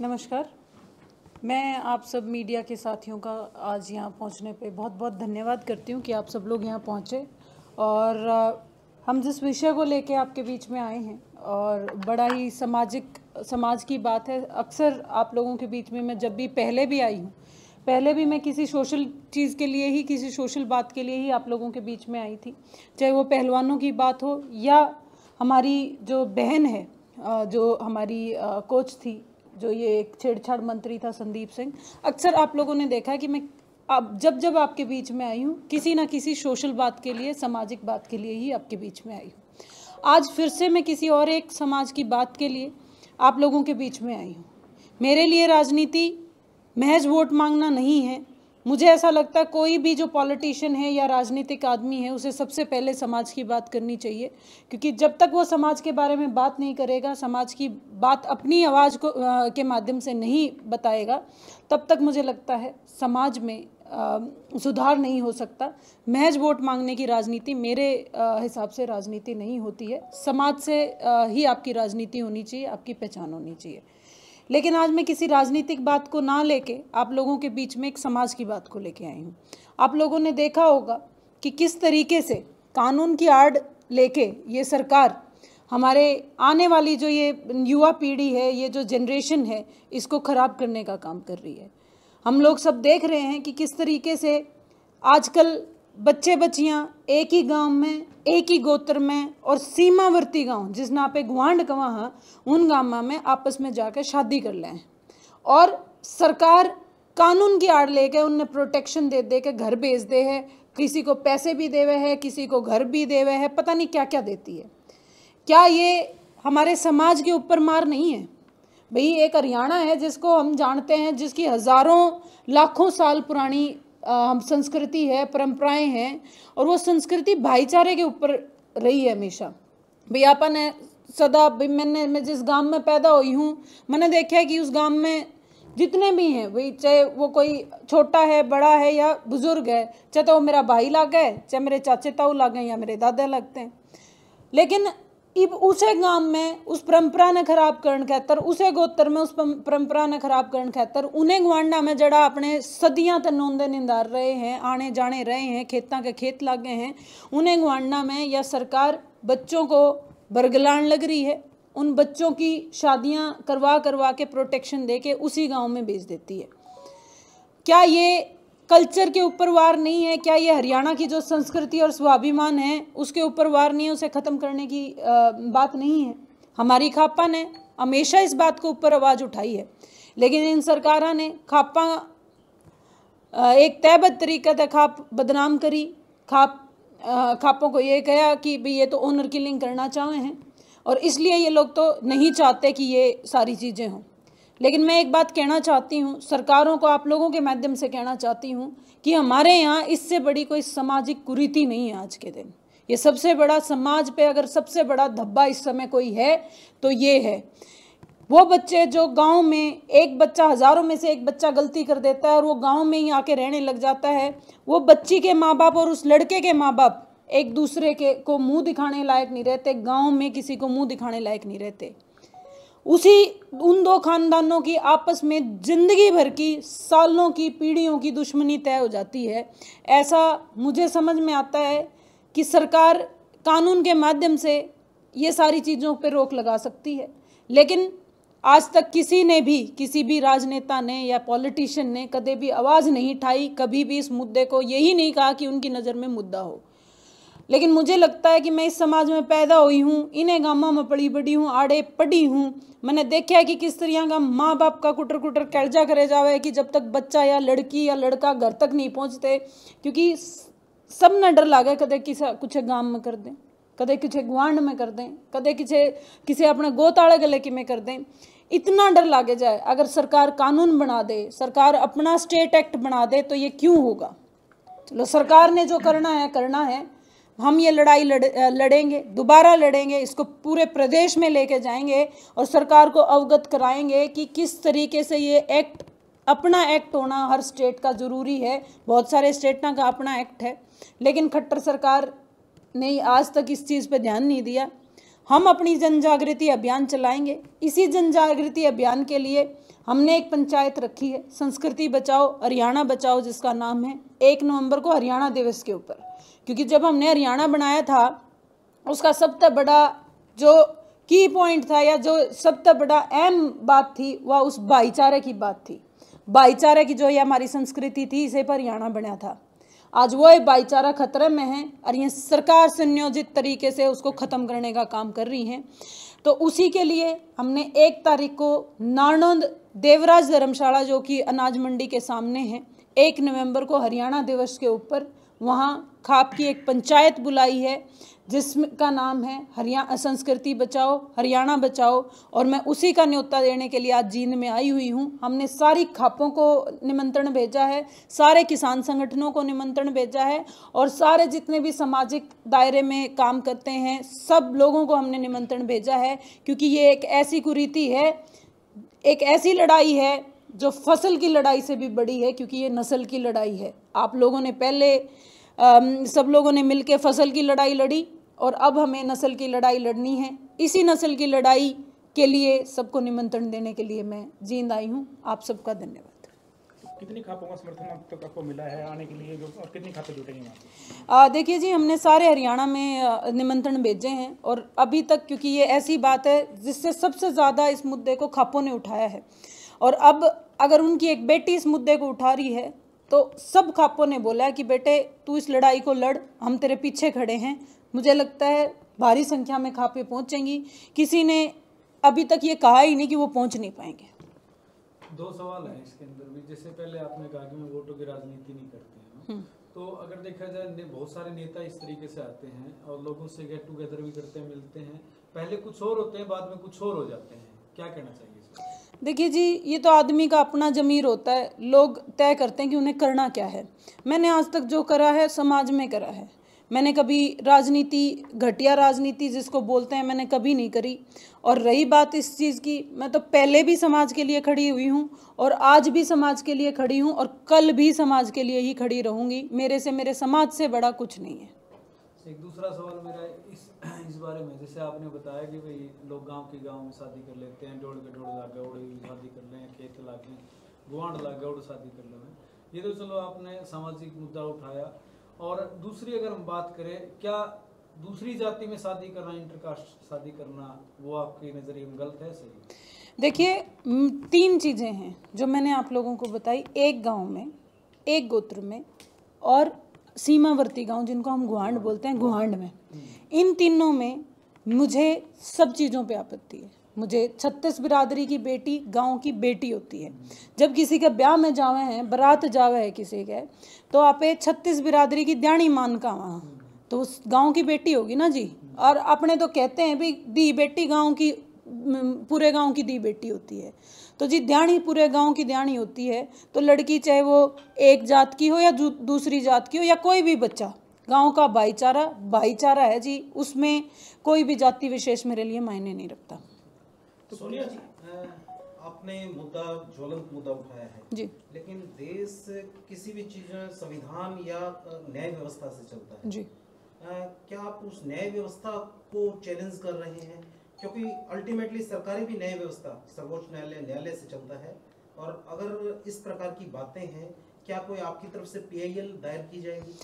नमस्कार मैं आप सब मीडिया के साथियों का आज यहाँ पहुँचने पे बहुत बहुत धन्यवाद करती हूँ कि आप सब लोग यहाँ पहुँचे और हम जिस विषय को लेके आपके बीच में आए हैं और बड़ा ही सामाजिक समाज की बात है अक्सर आप लोगों के बीच में मैं जब भी पहले भी आई हूँ पहले भी मैं किसी सोशल चीज़ के लिए ही किसी सोशल बात के लिए ही आप लोगों के बीच में आई थी चाहे वो पहलवानों की बात हो या हमारी जो बहन है जो हमारी कोच थी जो ये एक छेड़छाड़ मंत्री था संदीप सिंह अक्सर आप लोगों ने देखा है कि मैं अब जब जब आपके बीच में आई हूँ किसी ना किसी सोशल बात के लिए सामाजिक बात के लिए ही आपके बीच में आई हूँ आज फिर से मैं किसी और एक समाज की बात के लिए आप लोगों के बीच में आई हूँ मेरे लिए राजनीति महज वोट मांगना नहीं है मुझे ऐसा लगता है कोई भी जो पॉलिटिशियन है या राजनीतिक आदमी है उसे सबसे पहले समाज की बात करनी चाहिए क्योंकि जब तक वो समाज के बारे में बात नहीं करेगा समाज की बात अपनी आवाज़ को आ, के माध्यम से नहीं बताएगा तब तक मुझे लगता है समाज में आ, सुधार नहीं हो सकता महज वोट मांगने की राजनीति मेरे हिसाब से राजनीति नहीं होती है समाज से आ, ही आपकी राजनीति होनी चाहिए आपकी पहचान होनी चाहिए लेकिन आज मैं किसी राजनीतिक बात को ना लेके आप लोगों के बीच में एक समाज की बात को लेके आई हूँ आप लोगों ने देखा होगा कि किस तरीके से कानून की आड़ लेके ये सरकार हमारे आने वाली जो ये युवा पीढ़ी है ये जो जनरेशन है इसको ख़राब करने का काम कर रही है हम लोग सब देख रहे हैं कि किस तरीके से आजकल बच्चे बच्चियाँ एक ही गांव में एक ही गोत्र में और सीमावर्ती गांव जिस नाम पे गुआंड गवा हैं उन गाँव में आपस में जाकर शादी कर लें और सरकार कानून की आड़ लेके उनने प्रोटेक्शन दे दे के घर भेज दे है किसी को पैसे भी देवे है किसी को घर भी देवे है पता नहीं क्या क्या देती है क्या ये हमारे समाज के ऊपर मार नहीं है भई एक हरियाणा है जिसको हम जानते हैं जिसकी हज़ारों लाखों साल पुरानी हम संस्कृति है परंपराएं हैं और वो संस्कृति भाईचारे के ऊपर रही है हमेशा भैया अपन है सदा मैंने मैं जिस गांव में पैदा हुई हूँ मैंने देखा है कि उस गांव में जितने भी हैं भाई चाहे वो कोई छोटा है बड़ा है या बुज़ुर्ग है चाहे तो वो मेरा भाई लागे चाहे मेरे चाचे ताऊ लागे या मेरे दादा लगते हैं लेकिन इब उसे गांव में उस परंपरा ने खराब करण खेतर उसे गोत्र में उस परंपरा ने खराब करण खेतर उन्हें गुआंडा में जड़ा अपने सदियां तक नोंदे निंदार रहे हैं आने जाने रहे हैं खेतों के खेत लागे हैं उन्हें गुआंडा में या सरकार बच्चों को बरगलान लग रही है उन बच्चों की शादियाँ करवा करवा के प्रोटेक्शन दे के उसी गाँव में भेज देती है क्या ये कल्चर के ऊपर वार नहीं है क्या ये हरियाणा की जो संस्कृति और स्वाभिमान है उसके ऊपर वार नहीं है उसे ख़त्म करने की बात नहीं है हमारी खापा ने हमेशा इस बात को ऊपर आवाज़ उठाई है लेकिन इन सरकार ने खापा एक तयबद तरीक़े था खाप बदनाम करी खाप खापों को ये कहा कि भाई ये तो ओनर किलिंग करना चाहे हैं और इसलिए ये लोग तो नहीं चाहते कि ये सारी चीज़ें हों लेकिन मैं एक बात कहना चाहती हूँ सरकारों को आप लोगों के माध्यम से कहना चाहती हूँ कि हमारे यहाँ इससे बड़ी कोई सामाजिक कुरीति नहीं है आज के दिन ये सबसे बड़ा समाज पे अगर सबसे बड़ा धब्बा इस समय कोई है तो ये है वो बच्चे जो गांव में एक बच्चा हज़ारों में से एक बच्चा गलती कर देता है और वो गांव में ही आके रहने लग जाता है वो बच्ची के माँ बाप और उस लड़के के माँ बाप एक दूसरे के को मुंह दिखाने लायक नहीं रहते गांव में किसी को मुंह दिखाने लायक नहीं रहते उसी उन दो खानदानों की आपस में ज़िंदगी भर की सालों की पीढ़ियों की दुश्मनी तय हो जाती है ऐसा मुझे समझ में आता है कि सरकार कानून के माध्यम से ये सारी चीज़ों पर रोक लगा सकती है लेकिन आज तक किसी ने भी किसी भी राजनेता ने या पॉलिटिशियन ने कभी भी आवाज़ नहीं उठाई कभी भी इस मुद्दे को यही नहीं कहा कि उनकी नज़र में मुद्दा हो लेकिन मुझे लगता है कि मैं इस समाज में पैदा हुई हूँ इन्हें गामा में पड़ी बड़ी हूँ आड़े पड़ी हूँ मैंने देखा है कि किस तरह का माँ बाप का कुटर कुटर कर्जा करे जावे कि जब तक बच्चा या लड़की या लड़का घर तक नहीं पहुँचते क्योंकि सब ने डर लागे कदे किस कुछ गाम में कर दें कदे किसी गुआंड में कर दें कदे किसी किसी अपने गोताड़े गले कि में कर दें इतना डर लागे जाए अगर सरकार कानून बना दे सरकार अपना स्टेट एक्ट बना दे तो ये क्यों होगा चलो सरकार ने जो करना है करना है हम ये लड़ाई लड़ लड़ेंगे दोबारा लड़ेंगे इसको पूरे प्रदेश में लेके जाएंगे और सरकार को अवगत कराएंगे कि किस तरीके से ये एक्ट अपना एक्ट होना हर स्टेट का ज़रूरी है बहुत सारे स्टेट का अपना एक्ट है लेकिन खट्टर सरकार ने आज तक इस चीज़ पर ध्यान नहीं दिया हम अपनी जन जागृति अभियान चलाएंगे इसी जन जागृति अभियान के लिए हमने एक पंचायत रखी है संस्कृति बचाओ हरियाणा बचाओ जिसका नाम है एक नवंबर को हरियाणा दिवस के ऊपर क्योंकि जब हमने हरियाणा बनाया था उसका सबसे बड़ा जो की पॉइंट था या जो सबसे बड़ा अहम बात थी वह उस भाईचारे की बात थी भाईचारे की जो ये हमारी संस्कृति थी इसे पर हरियाणा बना था आज वो भाईचारा खतरे में है और ये सरकार संयोजित तरीके से उसको ख़त्म करने का काम कर रही हैं तो उसी के लिए हमने एक तारीख को नानंद देवराज धर्मशाला जो कि अनाज मंडी के सामने है एक नवंबर को हरियाणा दिवस के ऊपर वहाँ खाप की एक पंचायत बुलाई है जिसका नाम है हरियाणा संस्कृति बचाओ हरियाणा बचाओ और मैं उसी का न्योता देने के लिए आज जींद में आई हुई हूँ हमने सारी खापों को निमंत्रण भेजा है सारे किसान संगठनों को निमंत्रण भेजा है और सारे जितने भी सामाजिक दायरे में काम करते हैं सब लोगों को हमने निमंत्रण भेजा है क्योंकि ये एक ऐसी कुरीति है एक ऐसी लड़ाई है जो फसल की लड़ाई से भी बड़ी है क्योंकि ये नस्ल की लड़ाई है आप लोगों ने पहले सब लोगों ने मिलकर फसल की लड़ाई लड़ी और अब हमें नस्ल की लड़ाई लड़नी है इसी नस्ल की लड़ाई के लिए सबको निमंत्रण देने के लिए मैं जींद आई हूँ आप सबका धन्यवाद कितनी खापों का समर्थन अब तक आपको मिला है आने के लिए जो और कितनी देखिए जी हमने सारे हरियाणा में निमंत्रण भेजे हैं और अभी तक क्योंकि ये ऐसी बात है जिससे सबसे ज़्यादा इस मुद्दे को खापों ने उठाया है और अब अगर उनकी एक बेटी इस मुद्दे को उठा रही है तो सब कापों ने बोला कि बेटे तू इस लड़ाई को लड़ हम तेरे पीछे खड़े हैं मुझे लगता है भारी संख्या में खापे पहुंचेंगी किसी ने अभी तक ये कहा ही नहीं कि वो पहुंच नहीं पाएंगे दो सवाल हैं इसके अंदर भी जैसे पहले आपने कहा कि मैं वोटों की राजनीति नहीं करती हूँ हम्म। तो अगर देखा जाए बहुत सारे नेता इस तरीके से आते हैं और लोगों से गेट टुगेदर भी करते हैं मिलते हैं पहले कुछ और होते हैं बाद में कुछ और हो जाते हैं क्या कहना चाहिए देखिए जी ये तो आदमी का अपना जमीर होता है लोग तय करते हैं कि उन्हें करना क्या है मैंने आज तक जो करा है समाज में करा है मैंने कभी राजनीति घटिया राजनीति जिसको बोलते हैं मैंने कभी नहीं करी और रही बात इस चीज़ की मैं तो पहले भी समाज के लिए खड़ी हुई हूँ और आज भी समाज के लिए खड़ी हूँ और कल भी समाज के लिए ही खड़ी रहूँगी मेरे से मेरे समाज से बड़ा कुछ नहीं है एक दूसरा सवाल मेरा इस इस बारे में जैसे आपने बताया कि भाई लोग गांव के गांव में शादी कर लेते हैं डोड़ के डोड़ लागे उड़ शादी कर लें खेत लागे गुआंड लागे उड़ शादी कर लें ये तो चलो आपने सामाजिक मुद्दा उठाया और दूसरी अगर हम बात करें क्या दूसरी जाति में शादी करना इंटरकास्ट शादी करना वो आपके नज़रिए में गलत है सही देखिए तीन चीज़ें हैं जो मैंने आप लोगों को बताई एक गाँव में एक गोत्र में और सीमावर्ती गांव जिनको हम गुहांड बोलते हैं गुहांड में इन तीनों में मुझे सब चीज़ों पे आपत्ति है मुझे छत्तीस बिरादरी की बेटी गांव की बेटी होती है जब किसी के ब्याह में जावे हैं बारात जावे है किसी के तो आप छत्तीस बिरादरी की दयाणी मान का वहाँ तो उस गाँव की बेटी होगी ना जी और अपने तो कहते हैं भी दी बेटी गाँव की पूरे गांव की दी बेटी होती है तो जी ध्याणी पूरे गांव की ध्याणी होती है तो लड़की चाहे वो एक जात की हो या दूसरी जात की हो या कोई भी बच्चा गांव का भाईचारा भाईचारा है जी उसमें कोई भी जाति विशेष मेरे लिए मायने नहीं रखता तो सोनिया जी आपने मुद्दा ज्वलंत मुद्दा उठाया है जी लेकिन देश किसी भी चीज संविधान या न्याय व्यवस्था से चलता है जी आ, क्या आप उस न्याय व्यवस्था को चैलेंज कर रहे हैं क्योंकि अल्टीमेटली सरकारी भी न्याय व्यवस्था सर्वोच्च न्यायालय न्यायालय से चलता है और अगर इस प्रकार की बातें हैं क्या कोई आपकी तरफ से पीआईएल दायर की जाएगी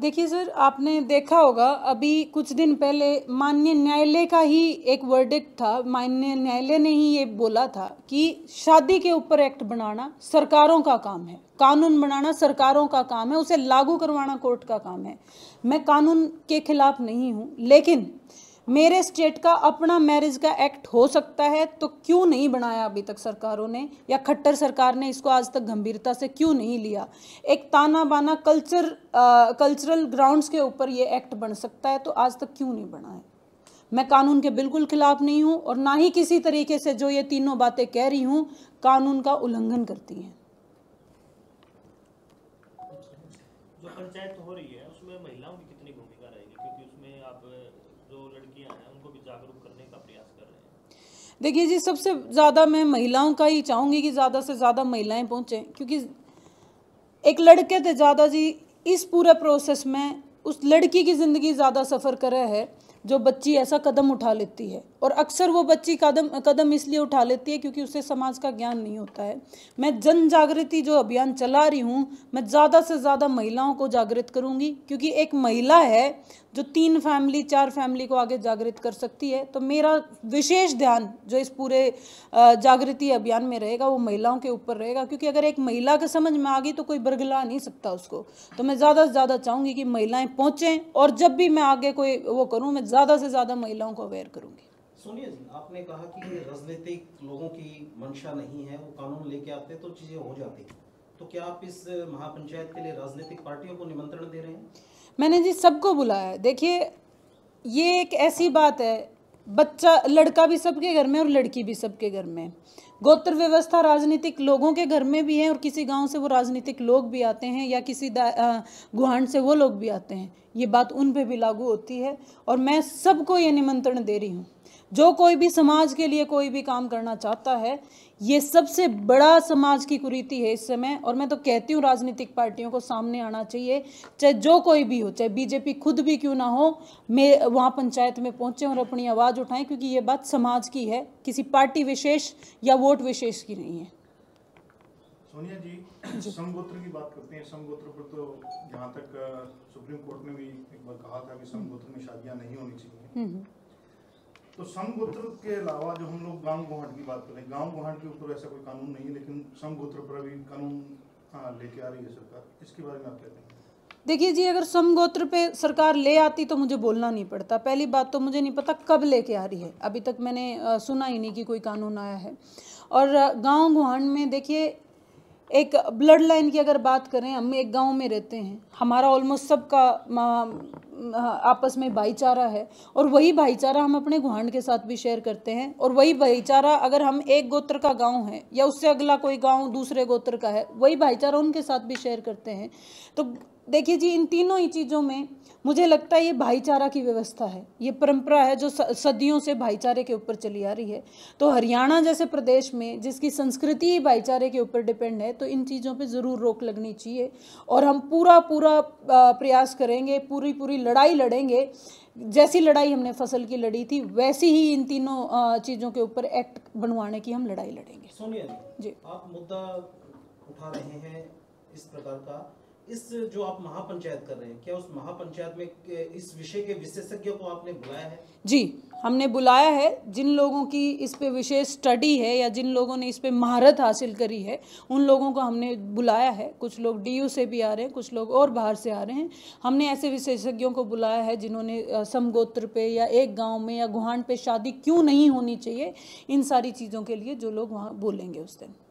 देखिए सर आपने देखा होगा अभी कुछ दिन पहले मान्य न्यायालय का ही एक वर्डिक्ट था मान्य न्यायालय ने ही ये बोला था कि शादी के ऊपर एक्ट बनाना सरकारों का काम है कानून बनाना सरकारों का काम है उसे लागू करवाना कोर्ट का काम है मैं कानून के खिलाफ नहीं हूँ लेकिन मेरे स्टेट का अपना मैरिज का एक्ट हो सकता है तो क्यों नहीं बनाया अभी तक सरकारों ने या खट्टर सरकार ने इसको आज तक गंभीरता से क्यों नहीं लिया एक ताना बाना कल्चर कल्चरल ग्राउंड्स के ऊपर ये एक्ट बन सकता है तो आज तक क्यों नहीं बना है मैं कानून के बिल्कुल खिलाफ नहीं हूँ और ना ही किसी तरीके से जो ये तीनों बातें कह रही हूँ कानून का उल्लंघन करती हैं जो पंचायत हो रही है देखिए जी सबसे ज़्यादा मैं महिलाओं का ही चाहूँगी कि ज़्यादा से ज़्यादा महिलाएं पहुँचें क्योंकि एक लड़के थे ज़्यादा जी इस पूरे प्रोसेस में उस लड़की की ज़िंदगी ज़्यादा सफ़र करे है जो बच्ची ऐसा कदम उठा लेती है और अक्सर वो बच्ची कदम कदम इसलिए उठा लेती है क्योंकि उसे समाज का ज्ञान नहीं होता है मैं जन जागृति जो अभियान चला रही हूँ मैं ज़्यादा से ज़्यादा महिलाओं को जागृत करूँगी क्योंकि एक महिला है जो तीन फैमिली चार फैमिली को आगे जागृत कर सकती है तो मेरा विशेष ध्यान जो इस पूरे जागृति अभियान में रहेगा वो महिलाओं के ऊपर रहेगा क्योंकि अगर एक महिला के समझ में आ गई तो कोई बरगला नहीं सकता उसको तो मैं ज़्यादा से ज़्यादा चाहूँगी कि महिलाएँ पहुँचें और जब भी मैं आगे कोई वो करूँ मैं ज़्यादा से ज़्यादा महिलाओं को अवेयर करूँगी सुनिए जी आपने कहा कि राजनीतिक लोगों की मंशा नहीं है वो कानून लेके आते तो चीज़ें हो जाती तो क्या आप इस महापंचायत के लिए राजनीतिक पार्टियों को निमंत्रण दे रहे हैं मैंने जी सबको बुलाया देखिए ये एक ऐसी बात है बच्चा लड़का भी सबके घर में और लड़की भी सबके घर में गोत्र व्यवस्था राजनीतिक लोगों के घर में भी है और किसी गांव से वो राजनीतिक लोग भी आते हैं या किसी गुहांड से वो लोग भी आते हैं ये बात उन पे भी लागू होती है और मैं सबको ये निमंत्रण दे रही हूँ जो कोई भी समाज के लिए कोई भी काम करना चाहता है ये सबसे बड़ा समाज की कुरीति है इस समय और मैं तो कहती हूँ राजनीतिक पार्टियों को सामने आना चाहिए चाहे जो कोई भी हो चाहे बीजेपी खुद भी क्यों ना हो मैं वहाँ पंचायत में पहुँचे और अपनी आवाज़ उठाएं क्योंकि ये बात समाज की है किसी पार्टी विशेष या वोट विशेष की नहीं है सोनिया जी समगोत्र की बात करते हैं समगोत्र पर तो जहाँ तक सुप्रीम कोर्ट ने भी एक बार कहा था कि समगोत्र में शादियाँ नहीं होनी चाहिए हम्म, हम्म। तो समगोत्र के अलावा जो हम लोग गांव गुहाट की बात करें गांव गुहाट के ऊपर ऐसा कोई कानून नहीं है लेकिन समगोत्र पर अभी कानून लेके आ रही है सरकार इसके बारे में आप क्या कहेंगे देखिए जी अगर समगोत्र पे सरकार ले आती तो मुझे बोलना नहीं पड़ता पहली बात तो मुझे नहीं पता कब लेके आ रही है अभी तक मैंने सुना ही नहीं कि कोई कानून आया है और गांव गुहान में देखिए एक ब्लड लाइन की अगर बात करें हम एक गांव में रहते हैं हमारा ऑलमोस्ट सबका आपस में भाईचारा है और वही भाईचारा हम अपने गुहांड के साथ भी शेयर करते हैं और वही भाईचारा अगर हम एक गोत्र का गांव है या उससे अगला कोई गांव दूसरे गोत्र का है वही भाईचारा उनके साथ भी शेयर करते हैं तो देखिए जी इन तीनों ही चीज़ों में मुझे लगता है ये भाईचारा की व्यवस्था है ये परंपरा है जो सदियों से भाईचारे के ऊपर चली आ रही है तो हरियाणा जैसे प्रदेश में जिसकी संस्कृति ही भाईचारे के ऊपर डिपेंड है तो इन चीज़ों पे ज़रूर रोक लगनी चाहिए और हम पूरा पूरा प्रयास करेंगे पूरी पूरी लड़ाई लड़ेंगे जैसी लड़ाई हमने फसल की लड़ी थी वैसी ही इन तीनों चीज़ों के ऊपर एक्ट बनवाने की हम लड़ाई लड़ेंगे सोनिया जी आप मुद्दा उठा रहे हैं इस प्रकार का इस जो आप महापंचायत कर रहे हैं क्या उस महापंचायत में इस विषय के विशेषज्ञ को आपने बुलाया है जी हमने बुलाया है जिन लोगों की इस पे विशेष स्टडी है या जिन लोगों ने इस पे महारत हासिल करी है उन लोगों को हमने बुलाया है कुछ लोग डीयू से भी आ रहे हैं कुछ लोग और बाहर से आ रहे हैं हमने ऐसे विशेषज्ञों को बुलाया है जिन्होंने समगोत्र पे या एक गाँव में या गुहान पे शादी क्यों नहीं होनी चाहिए इन सारी चीज़ों के लिए जो लोग वहाँ बोलेंगे उस दिन